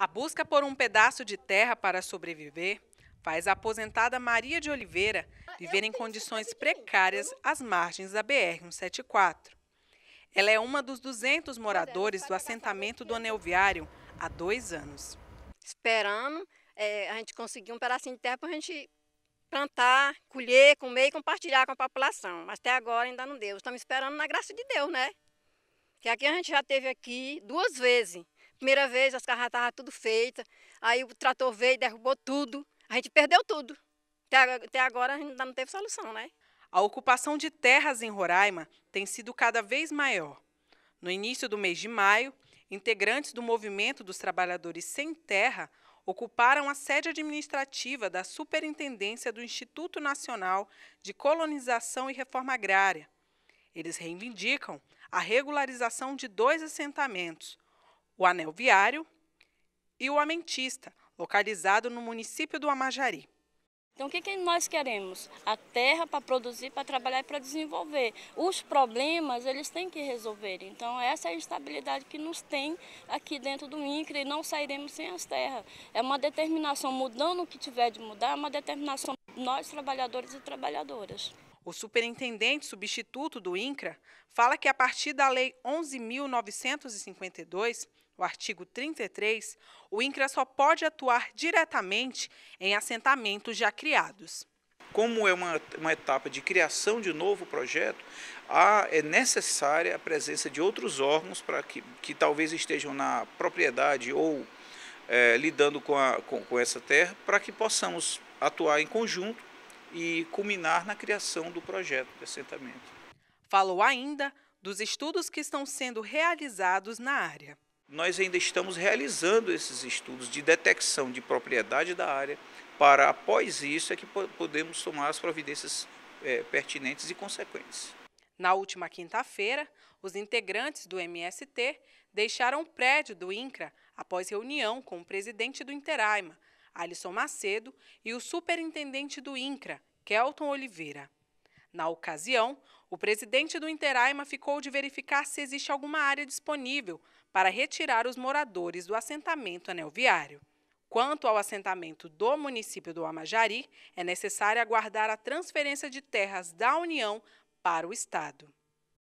A busca por um pedaço de terra para sobreviver faz a aposentada Maria de Oliveira viver em condições precárias às margens da BR-174. Ela é uma dos 200 é, moradores do assentamento do Anelviário há dois anos. Esperando é, a gente conseguir um pedacinho de terra para a gente plantar, colher, comer e compartilhar com a população. Mas até agora ainda não deu. Estamos esperando na graça de Deus, né? Que aqui a gente já teve aqui duas vezes. Primeira vez as carras estavam tudo feitas, aí o trator veio e derrubou tudo. A gente perdeu tudo. Até agora a gente ainda não teve solução, né? A ocupação de terras em Roraima tem sido cada vez maior. No início do mês de maio, integrantes do Movimento dos Trabalhadores Sem Terra ocuparam a sede administrativa da Superintendência do Instituto Nacional de Colonização e Reforma Agrária. Eles reivindicam a regularização de dois assentamentos, o anel viário e o amentista, localizado no município do Amajari. Então, o que, que nós queremos? A terra para produzir, para trabalhar e para desenvolver. Os problemas eles têm que resolver. Então, essa é a estabilidade que nos tem aqui dentro do INCRE e não sairemos sem as terras. É uma determinação, mudando o que tiver de mudar, é uma determinação nós, trabalhadores e trabalhadoras. O superintendente substituto do INCRA fala que a partir da Lei 11.952, o artigo 33, o INCRA só pode atuar diretamente em assentamentos já criados. Como é uma, uma etapa de criação de novo projeto, há, é necessária a presença de outros órgãos para que, que talvez estejam na propriedade ou é, lidando com, a, com, com essa terra, para que possamos atuar em conjunto e culminar na criação do projeto de assentamento. Falou ainda dos estudos que estão sendo realizados na área nós ainda estamos realizando esses estudos de detecção de propriedade da área, para após isso é que podemos tomar as providências é, pertinentes e consequentes. Na última quinta-feira, os integrantes do MST deixaram o prédio do INCRA após reunião com o presidente do Interaima, Alisson Macedo, e o superintendente do INCRA, Kelton Oliveira. Na ocasião, o presidente do Interaima ficou de verificar se existe alguma área disponível para retirar os moradores do assentamento anelviário. Quanto ao assentamento do município do Amajari, é necessário aguardar a transferência de terras da União para o Estado.